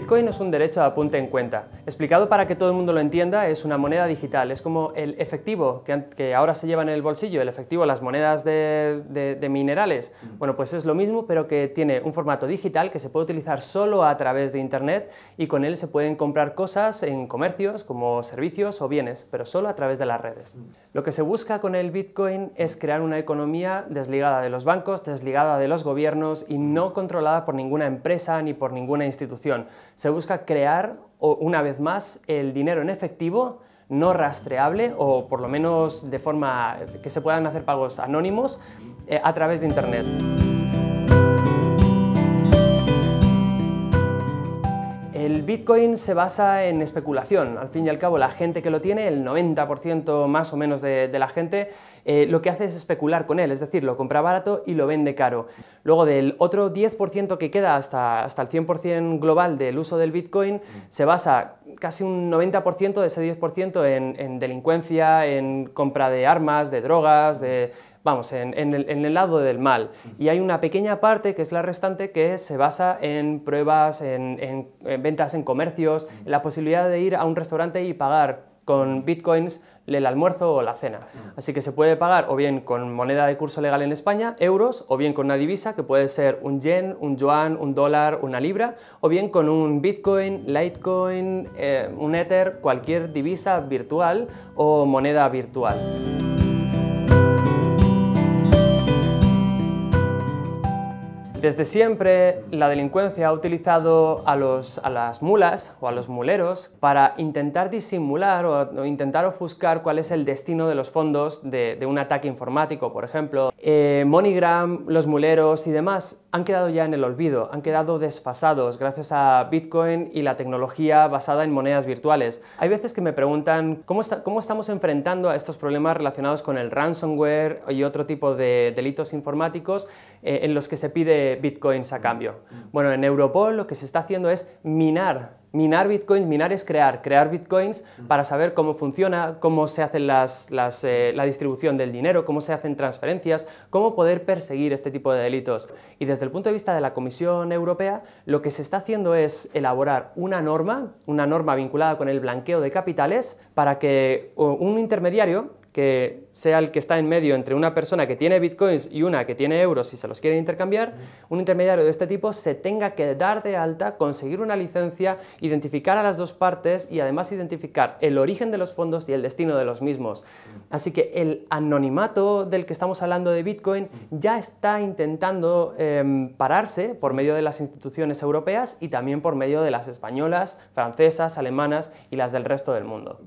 Bitcoin es un derecho de apunte en cuenta. Explicado para que todo el mundo lo entienda, es una moneda digital, es como el efectivo que, ahora se lleva en el bolsillo, el efectivo, las monedas de, minerales. Mm. Bueno, pues es lo mismo, pero que tiene un formato digital que se puede utilizar solo a través de Internet y con él se pueden comprar cosas en comercios como servicios o bienes, pero solo a través de las redes. Mm. Lo que se busca con el Bitcoin es crear una economía desligada de los bancos, desligada de los gobiernos y no mm. controlada por ninguna empresa ni por ninguna institución se busca crear, una vez más, el dinero en efectivo no rastreable o por lo menos de forma que se puedan hacer pagos anónimos eh, a través de Internet. El Bitcoin se basa en especulación. Al fin y al cabo, la gente que lo tiene, el 90% más o menos de, la gente, eh, lo que hace es especular con él, es decir, lo compra barato y lo vende caro. Luego del otro 10% que queda hasta, hasta el 100% global del uso del Bitcoin, se basa casi un 90% de ese 10% en delincuencia, en compra de armas, de drogas, de vamos, en, el, lado del mal. Y hay una pequeña parte, que es la restante, que se basa en pruebas, en, eh, ventas en comercios, en la posibilidad de ir a un restaurante y pagar con bitcoins el almuerzo o la cena. Así que se puede pagar o bien con moneda de curso legal en España, euros, o bien con una divisa que puede ser un yen, un yuan, un dólar, una libra, o bien con un bitcoin, litecoin, eh, un ether, cualquier divisa virtual o moneda virtual. Desde siempre, la delincuencia ha utilizado a, los, a las mulas o a los muleros para intentar disimular o, intentar ofuscar cuál es el destino de los fondos de, un ataque informático, por ejemplo. Monigram, eh, MoneyGram, los muleros y demás han quedado ya en el olvido, han quedado desfasados gracias a Bitcoin y la tecnología basada en monedas virtuales. Hay veces que me preguntan cómo, estamos enfrentando a estos problemas relacionados con el ransomware y otro tipo de delitos informáticos eh, en los que se pide Bitcoins a cambio. Mm. Bueno, en Europol lo que se está haciendo es minar minar bitcoins, minar es crear, crear bitcoins para saber cómo funciona, cómo se hace eh, la distribución del dinero, cómo se hacen transferencias, cómo poder perseguir este tipo de delitos. Y desde el punto de vista de la Comisión Europea, lo que se está haciendo es elaborar una norma, una norma vinculada con el blanqueo de capitales, para que un intermediario que sea el que está en medio entre una persona que tiene bitcoins y una que tiene euros y se los quieren intercambiar, un intermediario de este tipo se tenga que dar de alta, conseguir una licencia, identificar a las dos partes y además identificar el origen de los fondos y el destino de los mismos. Así que el anonimato del que estamos hablando de bitcoin ya está intentando em, pararse por medio de las instituciones europeas y también por medio de las españolas, francesas, alemanas y las del resto del mundo.